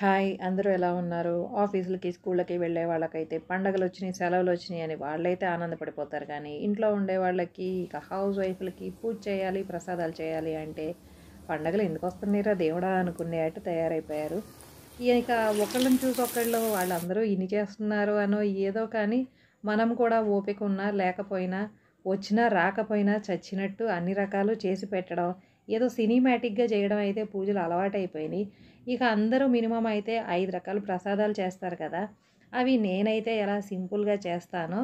hi అందరూ ఎలా ఉన్నారు ఆఫీసులకి స్కూళ్ళకి వెళ్ళే వాళ్ళకైతే పండగలు వచ్చినాయి సెలవులు వచ్చినాయి అని వాళ్ళైతే ఆనందపడిపోతారు కానీ ఇంట్లో ఉండే వాళ్ళకి ఇక హౌస్ వైఫ్లకి పూజ చేయాలి ప్రసాదాలు చేయాలి అంటే పండగలు ఎందుకు వస్తున్నాయిరా దేవుడా అనుకునేట్టు తయారైపోయారు ఇక ఒకళ్ళని చూసి ఒకళ్ళు వాళ్ళందరూ ఇన్ని చేస్తున్నారు అనో ఏదో కానీ మనం కూడా ఓపిక ఉన్నా లేకపోయినా వచ్చినా రాకపోయినా చచ్చినట్టు అన్ని రకాలు చేసి పెట్టడం ఏదో సినిమాటిక్గా చేయడం అయితే పూజలు అలవాటైపోయినాయి ఇక అందరూ మినిమం అయితే ఐదు రకాల ప్రసాదాలు చేస్తారు కదా అవి నేనైతే ఎలా సింపుల్గా చేస్తానో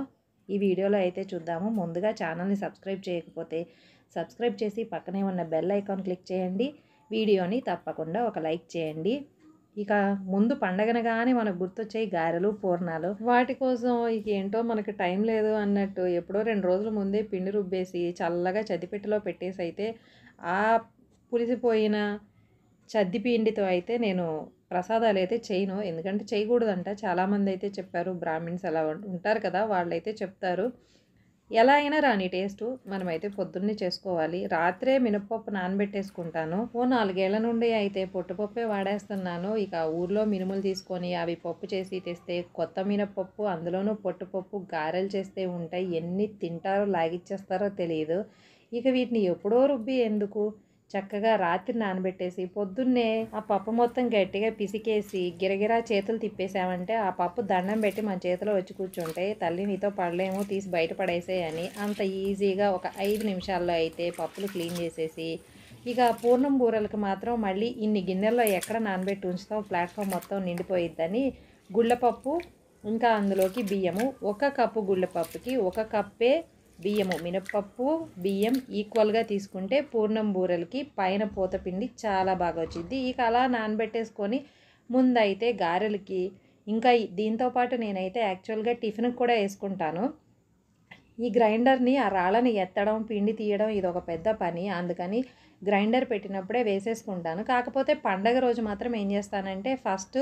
ఈ వీడియోలో అయితే చూద్దాము ముందుగా ఛానల్ని సబ్స్క్రైబ్ చేయకపోతే సబ్స్క్రైబ్ చేసి పక్కనే ఉన్న బెల్ ఐకాన్ క్లిక్ చేయండి వీడియోని తప్పకుండా ఒక లైక్ చేయండి ఇక ముందు పండగనగానే మనకు గుర్తొచ్చాయి గారెలు పూర్ణాలు వాటి కోసం ఇక ఏంటో మనకు టైం లేదు అన్నట్టు ఎప్పుడో రెండు రోజుల ముందే పిండి రుబ్బేసి చల్లగా చదిపెట్టెలో పెట్టేసి అయితే ఆ పులిసిపోయిన చద్దిపిండితో పిండితో అయితే నేను ప్రసాదాలు అయితే చేయను ఎందుకంటే చేయకూడదంట చాలామంది అయితే చెప్పారు బ్రాహ్మిన్స్ అలా ఉంటారు కదా వాళ్ళైతే చెప్తారు ఎలా అయినా రాని టేస్ట్ మనమైతే పొద్దున్నే చేసుకోవాలి రాత్రే మినపప్పు నానబెట్టేసుకుంటాను ఓ నాలుగేళ్ల నుండి అయితే పొట్టుపప్పే వాడేస్తున్నాను ఇక ఊర్లో మినుములు తీసుకొని అవి పప్పు చేసి తెస్తే కొత్త మినపప్పు అందులోనూ పొట్టుపప్పు గారెలు చేస్తే ఉంటాయి ఎన్ని తింటారో లాగిచ్చేస్తారో తెలియదు ఇక వీటిని ఎప్పుడో రుబ్బి ఎందుకు చక్కగా రాత్రి నానబెట్టేసి పొద్దున్నే ఆ పప్పు మొత్తం గట్టిగా పిసికేసి గిరగిరా చేతులు తిప్పేసామంటే ఆ పప్పు దండం పెట్టి మన చేతిలో వచ్చి కూర్చుంటే తల్లి నీతో పడలేము తీసి బయటపడేసాయని అంత ఈజీగా ఒక ఐదు నిమిషాల్లో అయితే పప్పులు క్లీన్ చేసేసి ఇక పూర్ణం బూరలకు మాత్రం మళ్ళీ ఇన్ని గిన్నెల్లో ఎక్కడ నానబెట్టి ఉంచుతాం ప్లాట్ఫామ్ మొత్తం నిండిపోయిద్దని గుళ్ళపప్పు ఇంకా అందులోకి బియ్యము ఒక కప్పు గుళ్ళపప్పుకి ఒక కప్పే బియ్యము మినపప్పు బియ్యం ఈక్వల్గా తీసుకుంటే పూర్ణం బూరెలకి పైన పిండి చాలా బాగా వచ్చింది ఇక అలా నానబెట్టేసుకొని ముందైతే గారెలకి ఇంకా దీంతోపాటు నేనైతే యాక్చువల్గా టిఫిన్కి కూడా వేసుకుంటాను ఈ గ్రైండర్ని ఆ రాళ్ళని ఎత్తడం పిండి తీయడం ఇది ఒక పెద్ద పని అందుకని గ్రైండర్ పెట్టినప్పుడే వేసేసుకుంటాను కాకపోతే పండగ రోజు మాత్రం ఏం చేస్తానంటే ఫస్ట్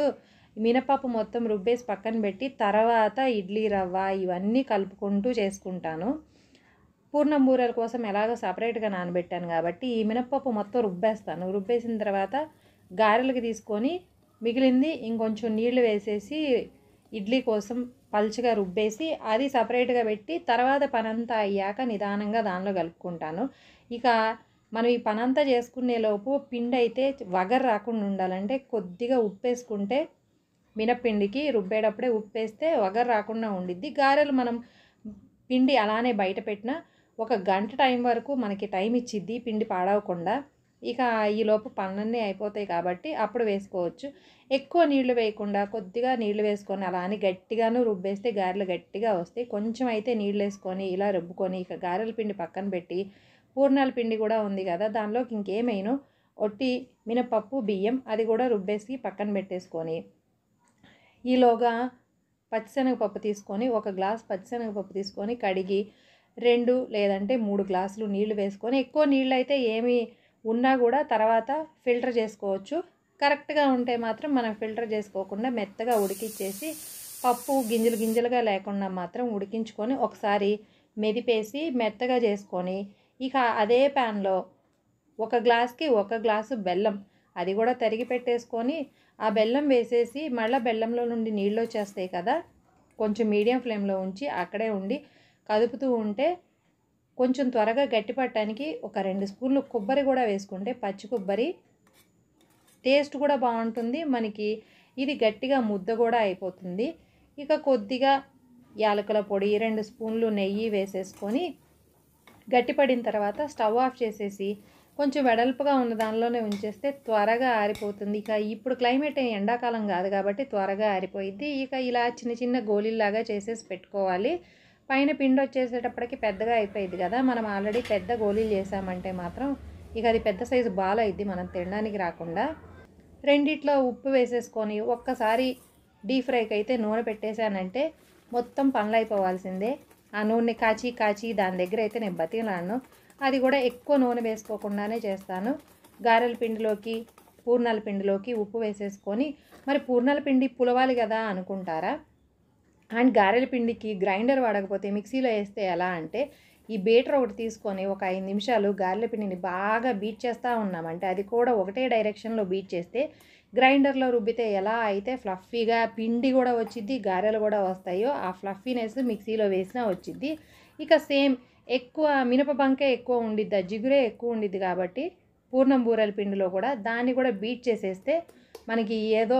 మినపప్పు మొత్తం రుబ్బేసి పక్కన పెట్టి తర్వాత ఇడ్లీ రవ్వ ఇవన్నీ కలుపుకుంటూ చేసుకుంటాను పూర్ణం కోసం ఎలాగో సపరేట్గా నానబెట్టాను కాబట్టి ఈ మినప్పప్పు మొత్తం రుబ్బేస్తాను రుబ్బేసిన తర్వాత గారెలకి తీసుకొని మిగిలింది ఇంకొంచెం నీళ్లు వేసేసి ఇడ్లీ కోసం పల్చగా రుబ్బేసి అది సపరేట్గా పెట్టి తర్వాత పనంతా అయ్యాక నిదానంగా దానిలో కలుపుకుంటాను ఇక మనం ఈ పనంతా చేసుకునేలోపు పిండి అయితే వగర్ రాకుండా ఉండాలంటే కొద్దిగా ఉప్పేసుకుంటే మినపిండికి రుబ్బేటప్పుడే ఉప్పేస్తే వగర్ రాకుండా ఉండిద్ది గారెలు మనం పిండి అలానే బయట పెట్టినా ఒక గంట టైం వరకు మనకి టైం ఇచ్చిద్ది పిండి పాడవకుండా ఇక ఈలోపు పనులన్నీ అయిపోతాయి కాబట్టి అప్పుడు వేసుకోవచ్చు ఎక్కువ నీళ్లు వేయకుండా కొద్దిగా నీళ్లు వేసుకొని అలా అని గట్టిగాను రుబ్బేస్తే గారెలు గట్టిగా వస్తాయి కొంచెం అయితే నీళ్ళు వేసుకొని ఇలా రుబ్బుకొని ఇక గారెల పిండి పక్కన పెట్టి పూర్ణాల పిండి కూడా ఉంది కదా దానిలోకి ఇంకేమైనా ఒట్టి మినపప్పు బియ్యం అది కూడా రుబ్బేసి పక్కన పెట్టేసుకొని ఈలోగా పచ్చిశనగపప్పు తీసుకొని ఒక గ్లాస్ పచ్చిశనగపప్పు తీసుకొని కడిగి రెండు లేదంటే మూడు గ్లాసులు నీళ్లు వేసుకొని ఎక్కువ నీళ్ళు అయితే ఏమి ఉన్నా కూడా తర్వాత ఫిల్టర్ చేసుకోవచ్చు కరెక్ట్గా ఉంటే మాత్రం మనం ఫిల్టర్ చేసుకోకుండా మెత్తగా ఉడికిచ్చేసి పప్పు గింజలు గింజలుగా లేకుండా మాత్రం ఉడికించుకొని ఒకసారి మెదిపేసి మెత్తగా చేసుకొని ఇక అదే ప్యాన్లో ఒక గ్లాస్కి ఒక గ్లాసు బెల్లం అది కూడా తరిగి పెట్టేసుకొని ఆ బెల్లం వేసేసి మళ్ళీ బెల్లంలో నుండి నీళ్ళు వచ్చేస్తాయి కదా కొంచెం మీడియం ఫ్లేమ్లో ఉంచి అక్కడే ఉండి కదుపుతూ ఉంటే కొంచెం త్వరగా గట్టిపట్టడానికి ఒక రెండు స్పూన్లు కొబ్బరి కూడా వేసుకుంటే పచ్చి కొబ్బరి టేస్ట్ కూడా బాగుంటుంది మనకి ఇది గట్టిగా ముద్ద కూడా అయిపోతుంది ఇక కొద్దిగా యాలకుల పొడి రెండు స్పూన్లు నెయ్యి వేసేసుకొని గట్టిపడిన తర్వాత స్టవ్ ఆఫ్ చేసేసి కొంచెం వెడల్పుగా ఉన్న దానిలోనే ఉంచేస్తే త్వరగా ఆరిపోతుంది ఇక ఇప్పుడు క్లైమేట్ ఎండాకాలం కాదు కాబట్టి త్వరగా ఆరిపోయింది ఇక ఇలా చిన్న చిన్న గోళీల్లాగా చేసేసి పెట్టుకోవాలి పైన పిండి వచ్చేసేటప్పటికి పెద్దగా అయిపోయింది కదా మనం ఆల్రెడీ పెద్ద గోళీలు చేసామంటే మాత్రం ఇక అది పెద్ద సైజు బాల్ అయింది మనం తినడానికి రాకుండా రెండిట్లో ఉప్పు వేసేసుకొని ఒక్కసారి డీప్ ఫ్రైకి అయితే నూనె పెట్టేశానంటే మొత్తం పనులు అయిపోవాల్సిందే ఆ నూనె కాచి కాచి దాని దగ్గర అయితే నేను బతికినాను అది కూడా ఎక్కువ నూనె వేసుకోకుండానే చేస్తాను గారెల పిండిలోకి పూర్ణాల పిండిలోకి ఉప్పు వేసేసుకొని మరి పూర్ణాల పిండి పులవాలి కదా అనుకుంటారా అండ్ గారెల పిండికి గ్రైండర్ వాడకపోతే మిక్సీలో వేస్తే ఎలా అంటే ఈ బీటర్ ఒకటి తీసుకొని ఒక ఐదు నిమిషాలు గారెల పిండిని బాగా బీట్ చేస్తూ ఉన్నామంటే అది కూడా ఒకటే డైరెక్షన్లో బీట్ చేస్తే గ్రైండర్లో రుబ్బితే ఎలా అయితే ఫ్లఫీగా పిండి కూడా వచ్చిద్ది గారెలు కూడా వస్తాయో ఆ ఫ్లఫీనెస్ మిక్సీలో వేసినా వచ్చిద్ది ఇక సేమ్ ఎక్కువ మినప బంకే ఎక్కువ ఉండిద్ది జిగురే ఎక్కువ ఉండిద్ది కాబట్టి పూర్ణం బూరెల పిండిలో కూడా దాన్ని కూడా బీట్ చేసేస్తే మనకి ఏదో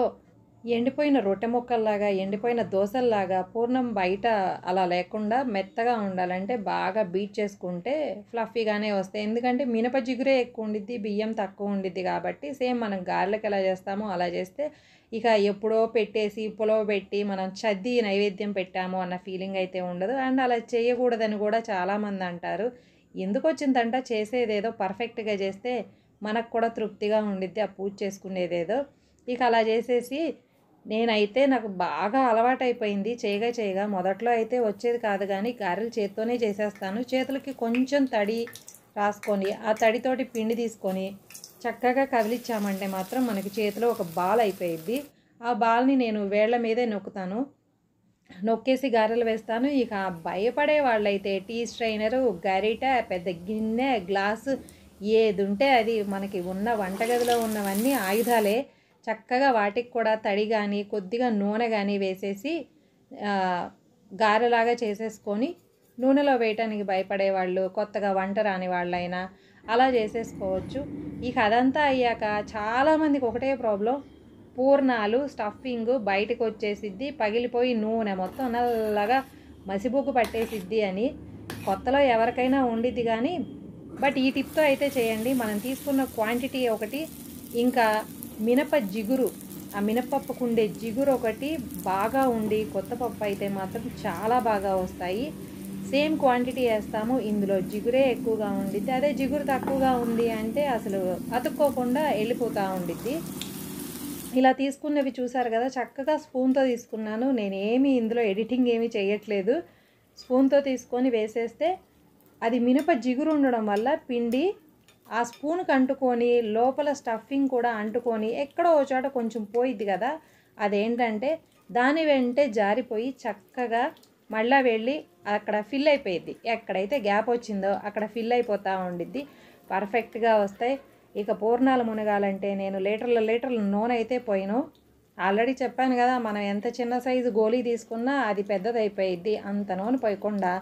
ఎండిపోయిన రొట్టె ముక్కల్లాగా ఎండిపోయిన దోశల్లాగా పూర్ణం బయట అలా లేకుండా మెత్తగా ఉండాలంటే బాగా బీట్ చేసుకుంటే ఫ్లఫీగానే వస్తాయి ఎందుకంటే మినప జిగురే ఎక్కువ ఉండిద్ది బియ్యం తక్కువ ఉండిద్ది కాబట్టి సేమ్ మనం గార్లకి ఎలా చేస్తామో అలా చేస్తే ఇక ఎప్పుడో పెట్టేసి పులవ పెట్టి మనం చద్ది నైవేద్యం పెట్టాము అన్న ఫీలింగ్ అయితే ఉండదు అండ్ అలా చేయకూడదని కూడా చాలామంది అంటారు ఎందుకు వచ్చిందంట చేసేదేదో పర్ఫెక్ట్గా చేస్తే మనకు కూడా తృప్తిగా ఉండిద్ది ఆ పూజ చేసుకునేదేదో ఇక అలా చేసేసి నేనైతే నాకు బాగా అలవాటైపోయింది చేయగా చేయగా మొదట్లో అయితే వచ్చేది కాదు కానీ గారెలు చేత్తోనే చేసేస్తాను చేతులకి కొంచెం తడి రాసుకొని ఆ తడితోటి పిండి తీసుకొని చక్కగా కదిలిచ్చామంటే మాత్రం మనకి చేతిలో ఒక బాల్ అయిపోయింది ఆ బాల్ని నేను వేళ్ల మీదే నొక్కుతాను నొక్కేసి గారెలు వేస్తాను ఇక భయపడే వాళ్ళైతే టీ స్ట్రైనరు గరిట పెద్ద గిన్నె గ్లాసు ఏది ఉంటే అది మనకి ఉన్న వంటగదిలో ఉన్నవన్నీ ఆయుధాలే చక్కగా వాటికి కూడా తడి కానీ కొద్దిగా నూనె కానీ వేసేసి గారెలాగా చేసేసుకొని నూనెలో వేయటానికి భయపడేవాళ్ళు కొత్తగా వంట రాని వాళ్ళైనా అలా చేసేసుకోవచ్చు ఇక అదంతా అయ్యాక చాలామందికి ఒకటే ప్రాబ్లం పూర్ణాలు స్టఫింగ్ బయటకు వచ్చేసిద్ది పగిలిపోయి నూనె మొత్తం నల్లగా మసిబొగ్గు పట్టేసిద్ది అని కొత్తలో ఎవరికైనా ఉండిద్ది కానీ బట్ ఈ టిప్తో అయితే చేయండి మనం తీసుకున్న క్వాంటిటీ ఒకటి ఇంకా మినప జిగురు ఆ మినపప్పుకు ఉండే జిగురు ఒకటి బాగా ఉండి కొత్త పప్పు అయితే మాత్రం చాలా బాగా వస్తాయి సేమ్ క్వాంటిటీ వేస్తాము ఇందులో జిగురే ఎక్కువగా ఉండిద్ది అదే జిగురు తక్కువగా ఉంది అంటే అసలు అతుక్కోకుండా వెళ్ళిపోతూ ఉండిద్ది ఇలా తీసుకున్నవి చూసారు కదా చక్కగా స్పూన్తో తీసుకున్నాను నేను ఏమి ఇందులో ఎడిటింగ్ ఏమీ చేయట్లేదు స్పూన్తో తీసుకొని వేసేస్తే అది మినప జిగురు ఉండడం వల్ల పిండి ఆ స్పూన్కి అంటుకొని లోపల స్టఫింగ్ కూడా అంటుకొని ఎక్కడో చోట కొంచెం పోయిద్ది కదా అదేంటంటే దాని వెంటే జారిపోయి చక్కగా మళ్ళీ వెళ్ళి అక్కడ ఫిల్ అయిపోయింది ఎక్కడైతే గ్యాప్ వచ్చిందో అక్కడ ఫిల్ అయిపోతూ ఉండిద్ది పర్ఫెక్ట్గా వస్తాయి ఇక పూర్ణాలు మునగాలంటే నేను లీటర్ల లీటర్ల నూనె అయితే పోయిను ఆల్రెడీ చెప్పాను కదా మనం ఎంత చిన్న సైజు గోళీ తీసుకున్నా అది పెద్దదైపోయిద్ది అంత నూనె పోయకుండా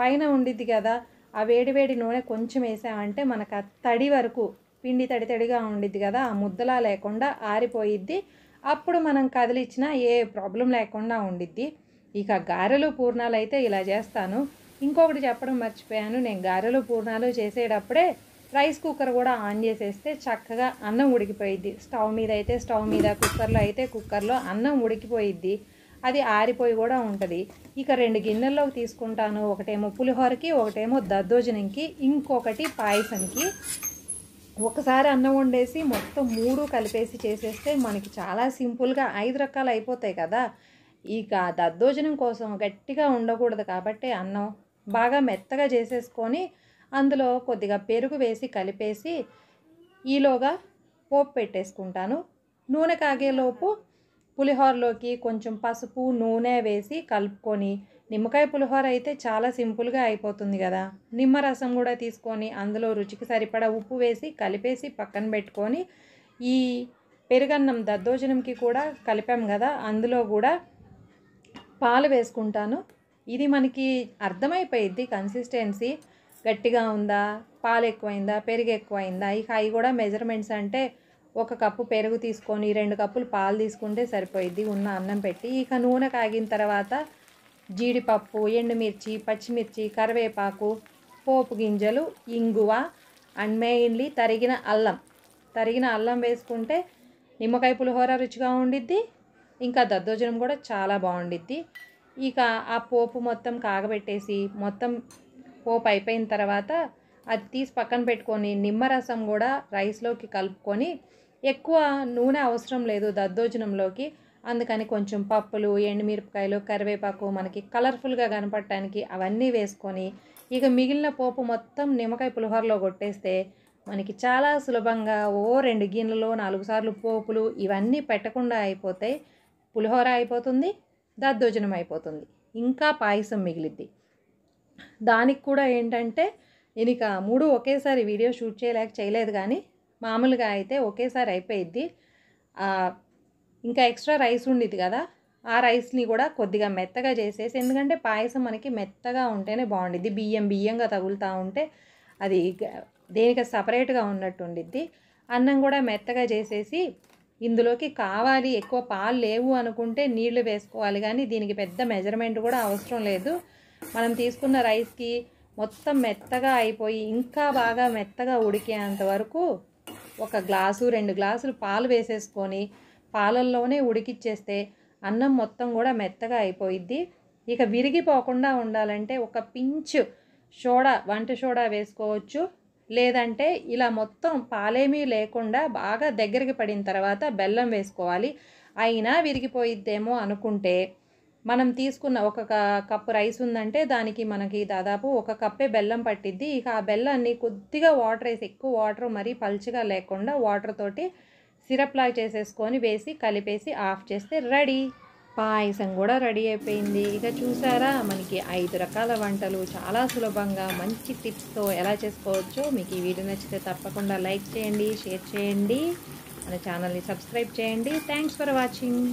పైన ఉండిద్ది కదా ఆ వేడివేడి నూనె కొంచెం వేసామంటే మనకు తడి వరకు పిండి తడి తడిగా ఉండిద్ది కదా ఆ ముద్దలా లేకుండా ఆరిపోయిద్ది అప్పుడు మనం కదిలిచ్చినా ఏ ప్రాబ్లం లేకుండా ఉండిద్ది ఇక గారెలు పూర్ణాలు అయితే ఇలా చేస్తాను ఇంకొకటి చెప్పడం మర్చిపోయాను నేను గారెలు పూర్ణాలు చేసేటప్పుడే రైస్ కుక్కర్ కూడా ఆన్ చేసేస్తే చక్కగా అన్నం ఉడికిపోయిద్ది స్టవ్ మీద అయితే స్టవ్ మీద కుక్కర్లో అయితే కుక్కర్లో అన్నం ఉడికిపోయిద్ది అది ఆరిపోయి కూడా ఉంటుంది ఇక రెండు గిన్నెల్లోకి తీసుకుంటాను ఒకటేమో పులిహోరకి ఒకటేమో దద్దోజనంకి ఇంకొకటి పాయసంకి ఒకసారి అన్నం వండేసి మొత్తం మూడు కలిపేసి చేసేస్తే మనకి చాలా సింపుల్గా ఐదు రకాలు అయిపోతాయి కదా ఇక దద్దోజనం కోసం గట్టిగా ఉండకూడదు కాబట్టి అన్నం బాగా మెత్తగా చేసేసుకొని అందులో కొద్దిగా పెరుగు వేసి కలిపేసి ఈలోగా పోపు పెట్టేసుకుంటాను నూనె కాగేలోపు పులిహోరలోకి కొంచెం పసుపు నూనె వేసి కలుపుకొని నిమ్మకాయ పులిహోర అయితే చాలా సింపుల్గా అయిపోతుంది కదా నిమ్మరసం కూడా తీసుకొని అందులో రుచికి సరిపడా ఉప్పు వేసి కలిపేసి పక్కన పెట్టుకొని ఈ పెరుగన్నం దద్దోజనంకి కూడా కలిపాం కదా అందులో కూడా పాలు వేసుకుంటాను ఇది మనకి అర్థమైపోయిద్ది కన్సిస్టెన్సీ గట్టిగా ఉందా పాలు ఎక్కువైందా పెరుగు ఎక్కువైందా ఇక అవి కూడా మెజర్మెంట్స్ అంటే ఒక కప్పు పెరుగు తీసుకొని రెండు కప్పులు పాలు తీసుకుంటే సరిపోయిద్ది ఉన్న అన్నం పెట్టి ఇక నూనె కాగిన తర్వాత జీడిపప్పు ఎండుమిర్చి పచ్చిమిర్చి కరివేపాకు పోపు గింజలు ఇంగువ అండ్ మెయిన్లీ తరిగిన అల్లం తరిగిన అల్లం వేసుకుంటే నిమ్మకాయ పులిహోర రుచిగా ఉండిద్ది ఇంకా దద్దోజనం కూడా చాలా బాగుండిద్ది ఇక ఆ పోపు మొత్తం కాగబెట్టేసి మొత్తం పోపు అయిపోయిన తర్వాత అది తీసి పక్కన పెట్టుకొని నిమ్మరసం కూడా రైస్లోకి కలుపుకొని ఎక్కువ నూనె అవసరం లేదు దద్దోజనంలోకి అందుకని కొంచెం పప్పులు ఎండుమిరపకాయలు కరివేపాకు మనకి కలర్ఫుల్గా కనపడటానికి అవన్నీ వేసుకొని ఇక మిగిలిన పోపు మొత్తం నిమ్మకాయ పులిహోరలో కొట్టేస్తే మనకి చాలా సులభంగా ఓ రెండు గిన్నెలో నాలుగు సార్లు పోపులు ఇవన్నీ పెట్టకుండా అయిపోతాయి పులిహోర అయిపోతుంది దద్దోజనం అయిపోతుంది ఇంకా పాయసం మిగిలిద్ది దానికి కూడా ఏంటంటే ఇక మూడు ఒకేసారి వీడియో షూట్ చేయలేక చేయలేదు కానీ మామూలుగా అయితే ఒకేసారి అయిపోయిద్ది ఇంకా ఎక్స్ట్రా రైస్ ఉండిద్ది కదా ఆ రైస్ని కూడా కొద్దిగా మెత్తగా చేసేసి ఎందుకంటే పాయసం మనకి మెత్తగా ఉంటేనే బాగుండిద్ది బియ్యం బియ్యంగా తగులుతూ ఉంటే అది దేనికి సపరేట్గా ఉన్నట్టు ఉండిద్ది అన్నం కూడా మెత్తగా చేసేసి ఇందులోకి కావాలి ఎక్కువ పాలు లేవు అనుకుంటే నీళ్లు వేసుకోవాలి కానీ దీనికి పెద్ద మెజర్మెంట్ కూడా అవసరం లేదు మనం తీసుకున్న రైస్కి మొత్తం మెత్తగా అయిపోయి ఇంకా బాగా మెత్తగా ఉడికేంత వరకు ఒక గ్లాసు రెండు గ్లాసులు పాలు వేసేసుకొని పాలల్లోనే ఉడికిచ్చేస్తే అన్నం మొత్తం కూడా మెత్తగా అయిపోయిద్ది ఇక విరిగిపోకుండా ఉండాలంటే ఒక పించ్ సోడా వంట సోడా వేసుకోవచ్చు లేదంటే ఇలా మొత్తం పాలేమీ లేకుండా బాగా దగ్గరికి పడిన తర్వాత బెల్లం వేసుకోవాలి అయినా విరిగిపోయిద్దేమో అనుకుంటే మనం తీసుకున్న ఒక కప్పు రైస్ ఉందంటే దానికి మనకి దాదాపు ఒక కప్పే బెల్లం పట్టిద్ది ఇక ఆ బెల్లాన్ని కొద్దిగా వాటర్ వేసి ఎక్కువ వాటర్ మరీ పల్చగా లేకుండా వాటర్ తోటి సిరప్లా చేసేసుకొని వేసి కలిపేసి ఆఫ్ చేస్తే రెడీ పాయసం కూడా రెడీ అయిపోయింది ఇక చూసారా మనకి ఐదు రకాల వంటలు చాలా సులభంగా మంచి టిప్స్తో ఎలా చేసుకోవచ్చో మీకు ఈ వీడియో నచ్చితే తప్పకుండా లైక్ చేయండి షేర్ చేయండి మన ఛానల్ని సబ్స్క్రైబ్ చేయండి థ్యాంక్స్ ఫర్ వాచింగ్